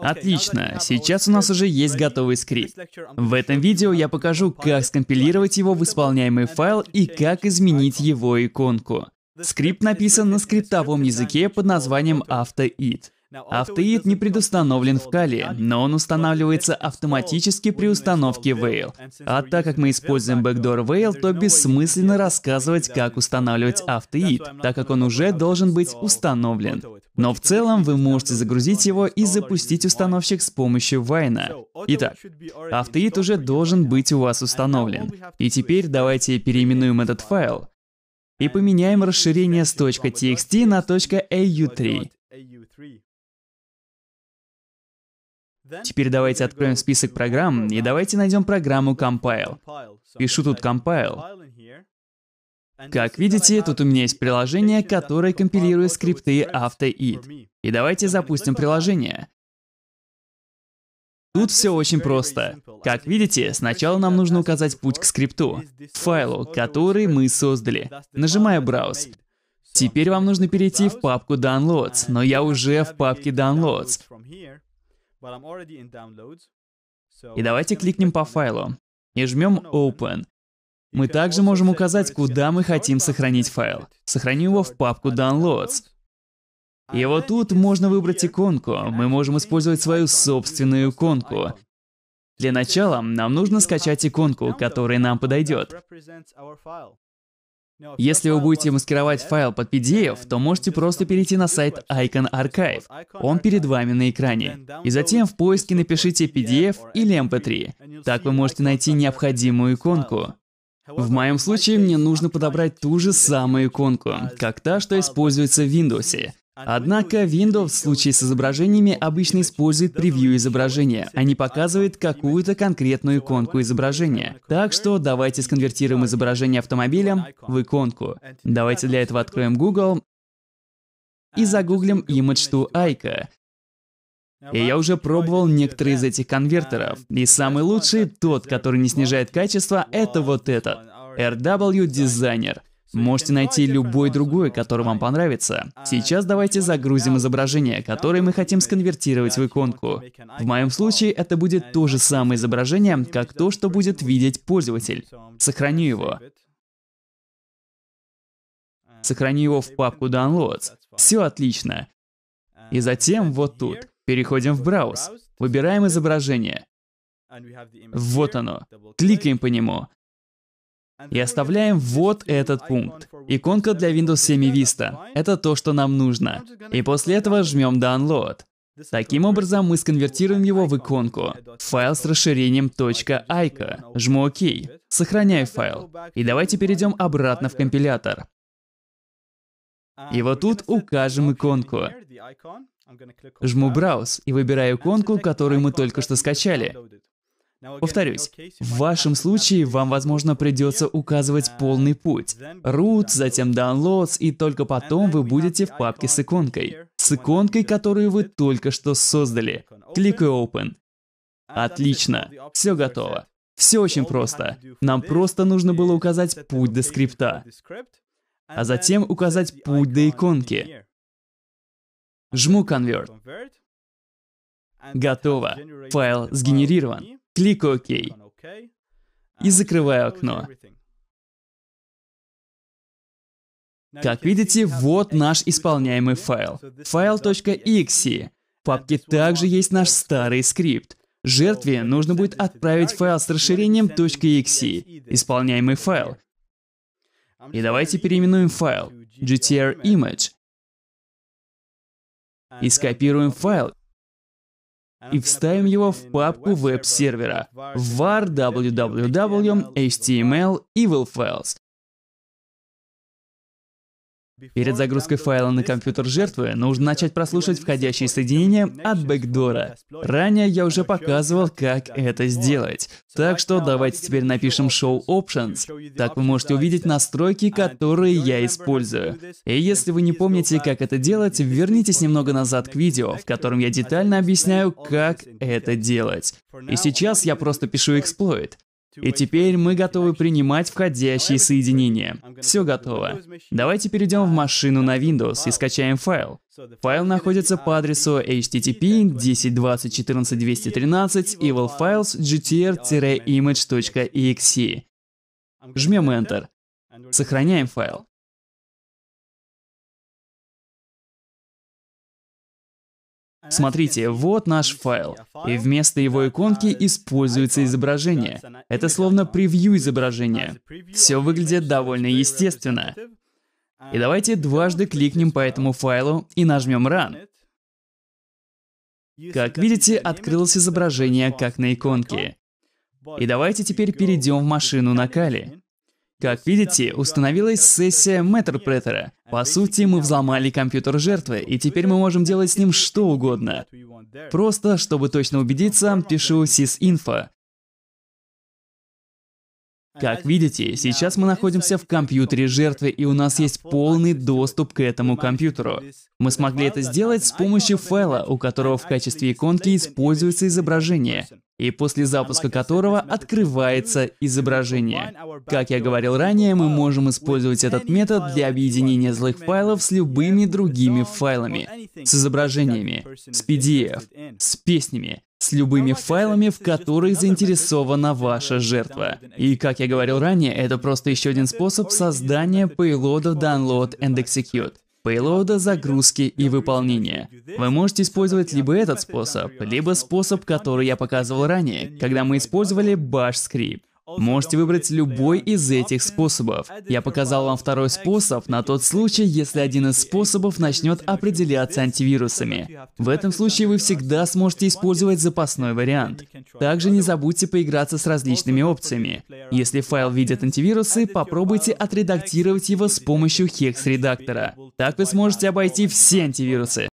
Отлично, сейчас у нас уже есть готовый скрипт. В этом видео я покажу, как скомпилировать его в исполняемый файл и как изменить его иконку. Скрипт написан на скриптовом языке под названием AutoIt. Автоид не предустановлен в Кали, но он устанавливается автоматически при установке Whale. А так как мы используем Backdoor Whale, то бессмысленно рассказывать, как устанавливать автоид, так как он уже должен быть установлен. Но в целом вы можете загрузить его и запустить установщик с помощью Вайна. Итак, автоид уже должен быть у вас установлен. И теперь давайте переименуем этот файл и поменяем расширение с .txt на .au3. Теперь давайте откроем список программ и давайте найдем программу Compile. Пишу тут Compile. Как видите, тут у меня есть приложение, которое компилирует скрипты AutoEat. И давайте запустим приложение. Тут все очень просто. Как видите, сначала нам нужно указать путь к скрипту, файлу, который мы создали. Нажимаю Browse. Теперь вам нужно перейти в папку «Downloads», но я уже в папке «Downloads». И давайте кликнем по файлу и жмем Open. Мы также можем указать, куда мы хотим сохранить файл. Сохраню его в папку Downloads. И вот тут можно выбрать иконку. Мы можем использовать свою собственную иконку. Для начала нам нужно скачать иконку, которая нам подойдет. Если вы будете маскировать файл под PDF, то можете просто перейти на сайт Icon Archive. Он перед вами на экране. И затем в поиске напишите PDF или MP3. Эм так вы можете найти необходимую иконку. В моем случае мне нужно подобрать ту же самую иконку, как та, что используется в Windows, Однако Windows в случае с изображениями обычно использует превью изображения, а не показывает какую-то конкретную иконку изображения. Так что давайте сконвертируем изображение автомобиля в иконку. Давайте для этого откроем Google и загуглим image to Ica. И я уже пробовал некоторые из этих конвертеров. И самый лучший, тот, который не снижает качество, это вот этот. RW Designer. Можете найти любой другой, который вам понравится. А, Сейчас давайте загрузим изображение, которое мы хотим сконвертировать в иконку. В моем случае это будет то же самое изображение, как то, что будет видеть пользователь. Сохраню его. А, Сохраню его в папку Downloads. Все отлично. А, И затем вот тут. Переходим в брауз. Выбираем изображение. Вот оно. Кликаем по нему. И оставляем вот этот пункт. Иконка для Windows 7 и Vista. Это то, что нам нужно. И после этого жмем Download. Таким образом, мы сконвертируем его в иконку. Файл с расширением .ico. Жму ОК. Сохраняй файл. И давайте перейдем обратно в компилятор. И вот тут укажем иконку. Жму «Брауз» и выбираю иконку, которую мы только что скачали. Повторюсь, в вашем случае вам, возможно, придется указывать полный путь. Root, затем Downloads, и только потом вы будете в папке с иконкой. С иконкой, которую вы только что создали. Кликаю Open. Отлично, все готово. Все очень просто. Нам просто нужно было указать путь до скрипта, а затем указать путь до иконки. Жму Convert. Готово. Файл сгенерирован кликаю ОК и закрываю окно. Как видите, вот наш исполняемый файл. exe. В папке также есть наш старый скрипт. Жертве нужно будет отправить файл с расширением .exe, e исполняемый файл. И давайте переименуем файл gtr image и скопируем файл и вставим его в папку веб-сервера var www.html evilfiles Перед загрузкой файла на компьютер жертвы нужно начать прослушать входящие соединения от бэкдора. Ранее я уже показывал, как это сделать. Так что давайте теперь напишем Show Options. Так вы можете увидеть настройки, которые я использую. И если вы не помните, как это делать, вернитесь немного назад к видео, в котором я детально объясняю, как это делать. И сейчас я просто пишу эксплойт. И теперь мы готовы принимать входящие соединения. Все готово. Давайте перейдем в машину на Windows и скачаем файл. Файл находится по адресу http 10.20.14.213 evilfiles.gtr-image.exe. Жмем Enter. Сохраняем файл. Смотрите, вот наш файл, и вместо его иконки используется изображение. Это словно превью изображения. Все выглядит довольно естественно. И давайте дважды кликнем по этому файлу и нажмем Run. Как видите, открылось изображение, как на иконке. И давайте теперь перейдем в машину на Кали. Как видите, установилась сессия метрпретера. По сути, мы взломали компьютер жертвы, и теперь мы можем делать с ним что угодно. Просто, чтобы точно убедиться, пишу sysinfo. Как видите, сейчас мы находимся в компьютере жертвы, и у нас есть полный доступ к этому компьютеру. Мы смогли это сделать с помощью файла, у которого в качестве иконки используется изображение и после запуска которого открывается изображение. Как я говорил ранее, мы можем использовать этот метод для объединения злых файлов с любыми другими файлами, с изображениями, с PDF, с песнями, с любыми файлами, в которых заинтересована ваша жертва. И, как я говорил ранее, это просто еще один способ создания пейлода Download and Execute пейлода, загрузки и выполнения. Вы можете использовать либо этот способ, либо способ, который я показывал ранее, когда мы использовали bash script. Можете выбрать любой из этих способов. Я показал вам второй способ на тот случай, если один из способов начнет определяться антивирусами. В этом случае вы всегда сможете использовать запасной вариант. Также не забудьте поиграться с различными опциями. Если файл видит антивирусы, попробуйте отредактировать его с помощью HEX редактора Так вы сможете обойти все антивирусы.